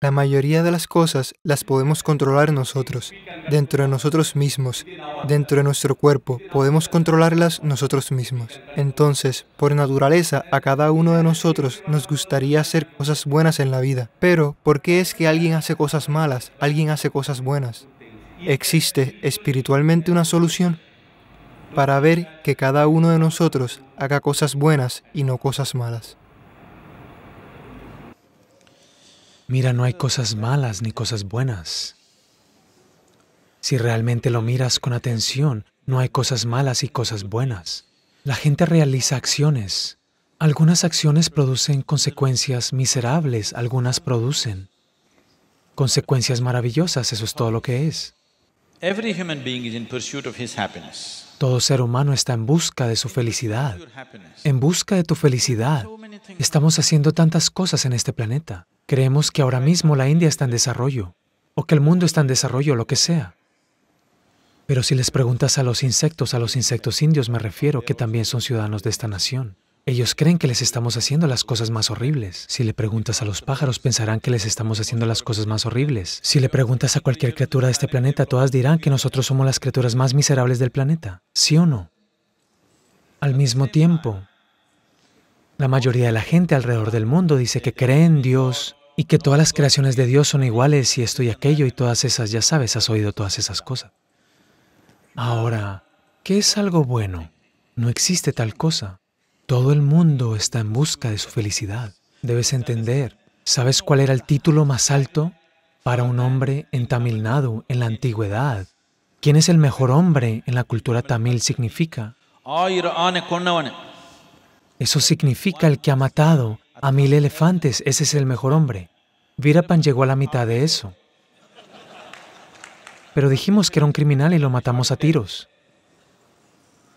La mayoría de las cosas las podemos controlar nosotros, dentro de nosotros mismos, dentro de nuestro cuerpo, podemos controlarlas nosotros mismos. Entonces, por naturaleza, a cada uno de nosotros nos gustaría hacer cosas buenas en la vida. Pero, ¿por qué es que alguien hace cosas malas, alguien hace cosas buenas? ¿Existe espiritualmente una solución? Para ver que cada uno de nosotros haga cosas buenas y no cosas malas. Mira, no hay cosas malas ni cosas buenas. Si realmente lo miras con atención, no hay cosas malas y cosas buenas. La gente realiza acciones. Algunas acciones producen consecuencias miserables, algunas producen consecuencias maravillosas, eso es todo lo que es. Todo ser humano está en busca de su felicidad, en busca de tu felicidad. Estamos haciendo tantas cosas en este planeta. Creemos que ahora mismo la India está en desarrollo, o que el mundo está en desarrollo, lo que sea. Pero si les preguntas a los insectos, a los insectos indios me refiero, que también son ciudadanos de esta nación, ellos creen que les estamos haciendo las cosas más horribles. Si le preguntas a los pájaros, pensarán que les estamos haciendo las cosas más horribles. Si le preguntas a cualquier criatura de este planeta, todas dirán que nosotros somos las criaturas más miserables del planeta, ¿sí o no? Al mismo tiempo, la mayoría de la gente alrededor del mundo dice que cree en Dios, y que todas las creaciones de Dios son iguales y esto y aquello y todas esas, ya sabes, has oído todas esas cosas. Ahora, ¿qué es algo bueno? No existe tal cosa. Todo el mundo está en busca de su felicidad. Debes entender, ¿sabes cuál era el título más alto para un hombre en Tamil Nadu en la antigüedad? ¿Quién es el mejor hombre en la cultura tamil significa? Eso significa el que ha matado a mil elefantes, ese es el mejor hombre. Virapan llegó a la mitad de eso. Pero dijimos que era un criminal y lo matamos a tiros.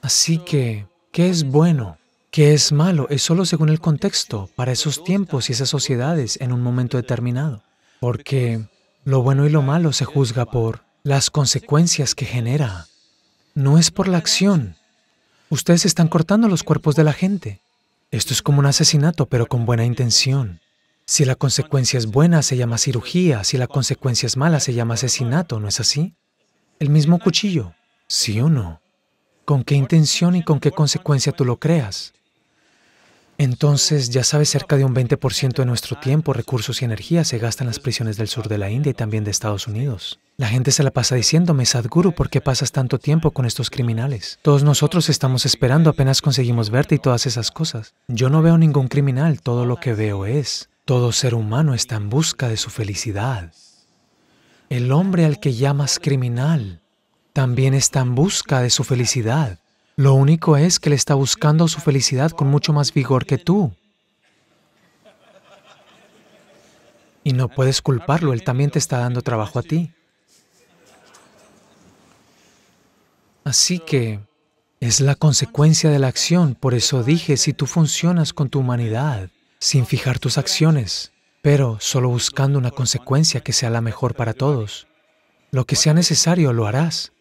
Así que, ¿qué es bueno? ¿Qué es malo? Es solo según el contexto, para esos tiempos y esas sociedades en un momento determinado. Porque lo bueno y lo malo se juzga por las consecuencias que genera. No es por la acción. Ustedes están cortando los cuerpos de la gente. Esto es como un asesinato, pero con buena intención. Si la consecuencia es buena, se llama cirugía. Si la consecuencia es mala, se llama asesinato, ¿no es así? El mismo cuchillo, ¿sí o no? ¿Con qué intención y con qué consecuencia tú lo creas? Entonces, ya sabes, cerca de un 20% de nuestro tiempo, recursos y energía se gasta en las prisiones del sur de la India y también de Estados Unidos. La gente se la pasa diciéndome, Sadhguru, ¿por qué pasas tanto tiempo con estos criminales? Todos nosotros estamos esperando apenas conseguimos verte y todas esas cosas. Yo no veo ningún criminal, todo lo que veo es, todo ser humano está en busca de su felicidad. El hombre al que llamas criminal también está en busca de su felicidad. Lo único es que Él está buscando su felicidad con mucho más vigor que tú. Y no puedes culparlo, Él también te está dando trabajo a ti. Así que es la consecuencia de la acción. Por eso dije, si tú funcionas con tu humanidad, sin fijar tus acciones, pero solo buscando una consecuencia que sea la mejor para todos, lo que sea necesario lo harás.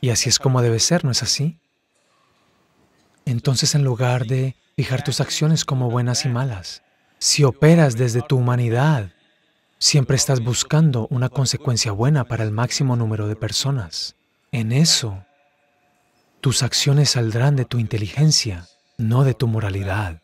Y así es como debe ser, ¿no es así? Entonces, en lugar de fijar tus acciones como buenas y malas, si operas desde tu humanidad, siempre estás buscando una consecuencia buena para el máximo número de personas. En eso, tus acciones saldrán de tu inteligencia, no de tu moralidad.